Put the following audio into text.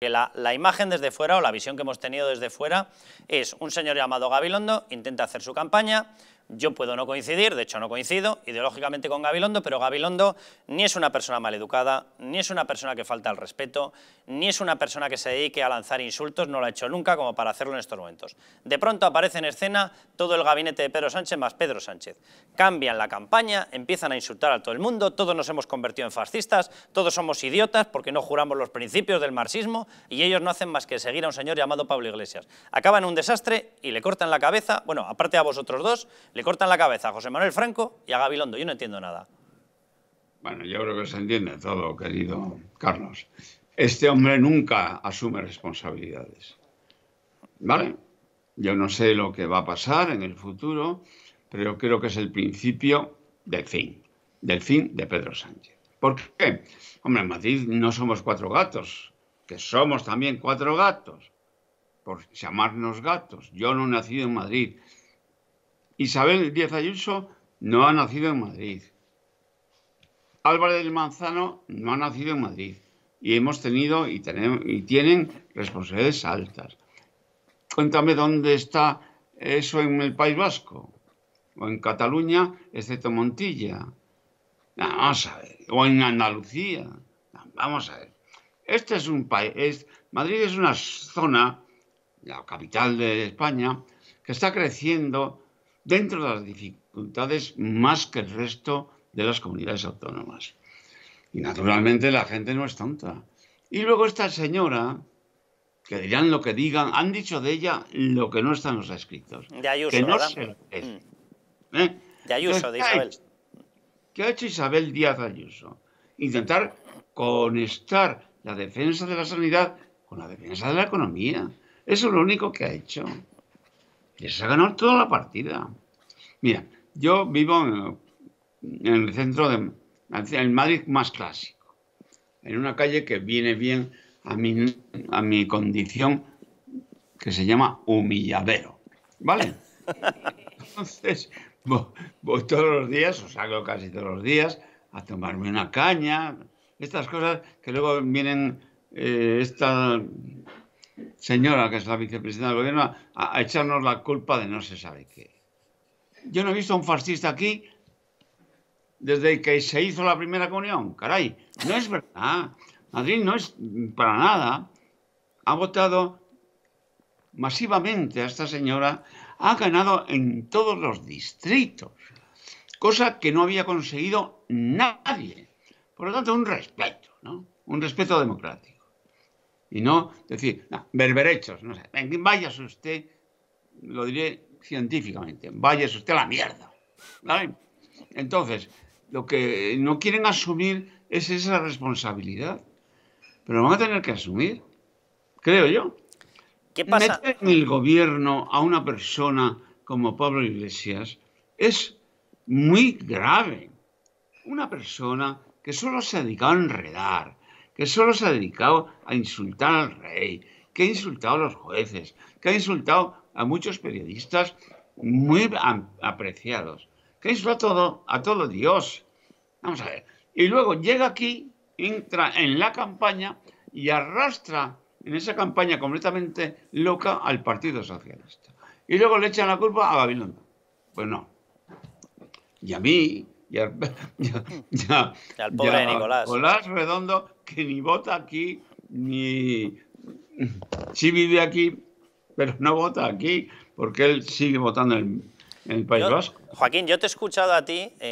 la, la, imagen desde fuera o la visión que hemos tenido desde fuera es un señor llamado Gabilondo, intenta hacer su campaña, yo puedo no coincidir, de hecho no coincido ideológicamente con Gabilondo, pero Gabilondo ni es una persona maleducada, ni es una persona que falta al respeto, ni es una persona que se dedique a lanzar insultos, no lo ha hecho nunca como para hacerlo en estos momentos. De pronto aparece en escena todo el gabinete de Pedro Sánchez más Pedro Sánchez. Cambian la campaña, empiezan a insultar a todo el mundo, todos nos hemos convertido en fascistas, todos somos idiotas porque no juramos los principios del marxismo y ellos no hacen más que seguir a un señor llamado Pablo Iglesias. Acaban un desastre y le cortan la cabeza, bueno, aparte a vosotros dos, le cortan la cabeza a José Manuel Franco y a Gabilondo. Yo no entiendo nada. Bueno, yo creo que se entiende todo, querido Carlos. Este hombre nunca asume responsabilidades. ¿Vale? Yo no sé lo que va a pasar en el futuro, pero creo que es el principio del fin, del fin de Pedro Sánchez. ¿Por qué? Hombre, en Madrid no somos cuatro gatos, que somos también cuatro gatos, por llamarnos gatos. Yo no he nacido en Madrid, Isabel Díaz Ayuso no ha nacido en Madrid. Álvarez del Manzano no ha nacido en Madrid y hemos tenido y, tenemos, y tienen responsabilidades altas. Cuéntame dónde está eso en el País Vasco o en Cataluña, excepto Montilla. Vamos a ver. O en Andalucía. Vamos a ver. Este es un país. Madrid es una zona, la capital de España, que está creciendo dentro de las dificultades más que el resto de las comunidades autónomas. Y naturalmente la gente no es tonta. Y luego esta señora, ¿eh? que dirán lo que digan, han dicho de ella lo que no están los escritos. De Ayuso, que no ¿verdad? Mm. ¿Eh? De Ayuso, de Isabel. ¿Qué ha hecho Isabel Díaz Ayuso? Intentar conectar la defensa de la sanidad con la defensa de la economía. Eso es lo único que ha hecho. Y se ha ganado toda la partida. Mira, yo vivo en, el centro de Madrid más clásico, en una calle que viene bien a mi, a mi condición, que se llama humilladero. ¿Vale? Entonces, voy todos los días, o salgo casi todos los días, a tomarme una caña, estas cosas que luego vienen eh, esta señora, que es la vicepresidenta del gobierno, a, echarnos la culpa de no se sabe qué. Yo no he visto a un fascista aquí desde que se hizo la primera comunión. Caray, no es verdad. Madrid no es para nada. Ha votado masivamente a esta señora. Ha ganado en todos los distritos. Cosa que no había conseguido nadie. Por lo tanto, un respeto, ¿no? Un respeto democrático. Y no decir, no, berberechos, no sé, váyase usted, lo diré científicamente, váyase usted a la mierda. Entonces, lo que no quieren asumir es esa responsabilidad, pero lo van a tener que asumir, creo yo. ¿Qué pasa? Meter en el gobierno a una persona como Pablo Iglesias es muy grave. Una persona que solo se ha dedicado a enredar, que solo se ha dedicado a insultar al rey, que ha insultado a los jueces, que ha insultado a muchos periodistas muy apreciados, que ha insultado a todo, a todo Dios. Vamos a ver. Y luego llega aquí, entra en la campaña y arrastra en esa campaña completamente loca al Partido Socialista. Y luego le echan la culpa a Babilonia. Pues no. Y a mí, y, al pobre Nicolás. Nicolás Redondo, que ni vota aquí, ni sí vive aquí, pero no vota aquí, porque él sigue votando en, el País Vasco. Joaquín, yo te he escuchado a ti. Eh,